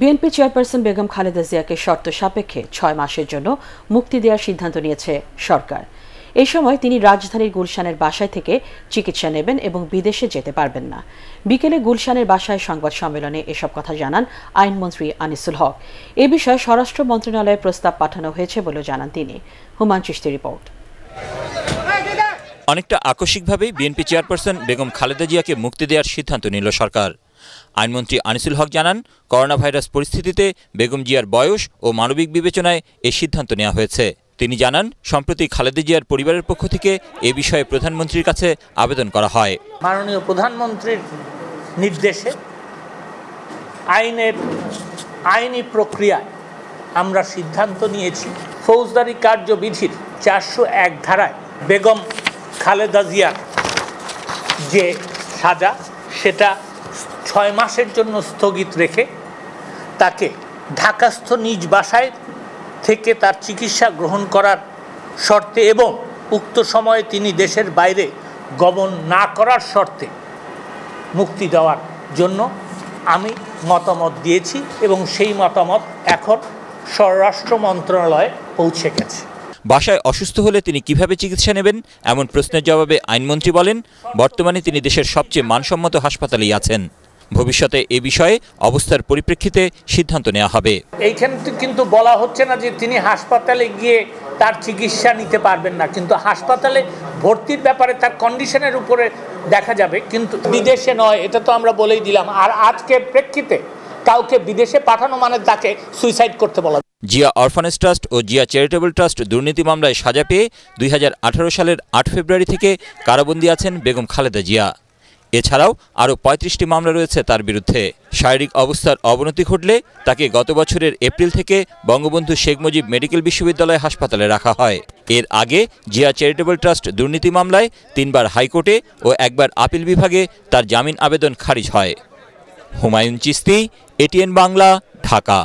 BNP chairperson Begum Khaleda জিয়াকে শর্ত সাপেক্ষে ছয় মাসের জন্য মুক্তি দেওয়ার সিদ্ধান্ত নিয়েছে সরকার এ সময় তিনি রাজধানীর গুলশানের বাসায় থেকে চিকিৎসা নেবেন এবং বিদেশে যেতে পারবেন না বিকেলে গুলশানের বাসায় সংবাদ সম্মেলনে এসব কথা জানান আইনমন্ত্রী আনিসুল হক এ বিষয়ে স্বরাষ্ট্র মন্ত্রণালয়ে প্রস্তাব পাঠানো হয়েছে বলে জানান তিনি হুমান চিস্তি রিপোর্ট অনেকটা আকস্মিকভাবেই বিএনপি চেয়ারপারসন বেগম খালেদা জিয়াকে মুক্তি দেওয়ার সিদ্ধান্ত নিল সরকার আইনমন্ত্রী আনিসুল হক জানান করোনা ভাইরাস পরিস্থিতিতে বেগম জিয়ার বয়স ও মানবিক বিবেচনায় এ সিদ্ধান্ত নেওয়া হয়েছে তিনি জানান সম্প্রতি খালেদা জিয়ার পরিবারের পক্ষ থেকে এ বিষয়ে প্রধানমন্ত্রীর কাছে আবেদন করা হয় মাননীয় প্রধানমন্ত্রীর নির্দেশে আইনের আইনি প্রক্রিয়ায় আমরা সিদ্ধান্ত নিয়েছি ফৌজদারি কার্যবিধির চারশো এক ধারায় বেগম খালেদা জিয়ার যে সাজা সেটা ছয় মাসের জন্য স্থগিত রেখে তাকে ঢাকাস্থ নিজ বাসায় থেকে তার চিকিৎসা গ্রহণ করার শর্তে এবং উক্ত সময়ে তিনি দেশের বাইরে গমন না করার শর্তে মুক্তি দেওয়ার জন্য আমি মতামত দিয়েছি এবং সেই মতামত এখন স্বরাষ্ট্র মন্ত্রণালয়ে পৌঁছে গেছে বাসায় অসুস্থ হলে তিনি কিভাবে চিকিৎসা নেবেন এমন প্রশ্নের জবাবে আইনমন্ত্রী বলেন বর্তমানে তিনি দেশের সবচেয়ে মানসম্মত হাসপাতালেই আছেন ভবিষ্যতে এ বিষয়ে অবস্থার পরিপ্রেক্ষিতে সিদ্ধান্ত নেওয়া হবে এইখানে কিন্তু বলা হচ্ছে না যে তিনি হাসপাতালে গিয়ে তার চিকিৎসা নিতে পারবেন না কিন্তু হাসপাতালে ভর্তির ব্যাপারে তার কন্ডিশনের উপরে দেখা যাবে কিন্তু বিদেশে নয় এটা তো আমরা বলেই দিলাম আর আজকে প্রেক্ষিতে কাউকে বিদেশে পাঠানো মানে তাকে সুইসাইড করতে বলা জিয়া অরফানেজ ট্রাস্ট ও জিয়া চ্যারিটেবল ট্রাস্ট দুর্নীতি মামলায় সাজা পেয়ে দুই সালের আট ফেব্রুয়ারি থেকে কারাবন্দী আছেন বেগম খালেদা জিয়া এছাড়াও আরও পঁয়ত্রিশটি মামলা রয়েছে তার বিরুদ্ধে শারীরিক অবস্থার অবনতি ঘটলে তাকে গত বছরের এপ্রিল থেকে বঙ্গবন্ধু শেখ মুজিব মেডিকেল বিশ্ববিদ্যালয় হাসপাতালে রাখা হয় এর আগে জিয়া চ্যারিটেবল ট্রাস্ট দুর্নীতি মামলায় তিনবার হাইকোর্টে ও একবার আপিল বিভাগে তার জামিন আবেদন খারিজ হয় হুমায়ুন চিস্তি এটিএন বাংলা ঢাকা